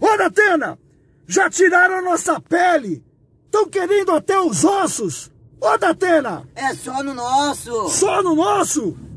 Ô, Datena! já tiraram a nossa pele. Estão querendo até os ossos. Ô, Datena! É só no nosso! Só no nosso?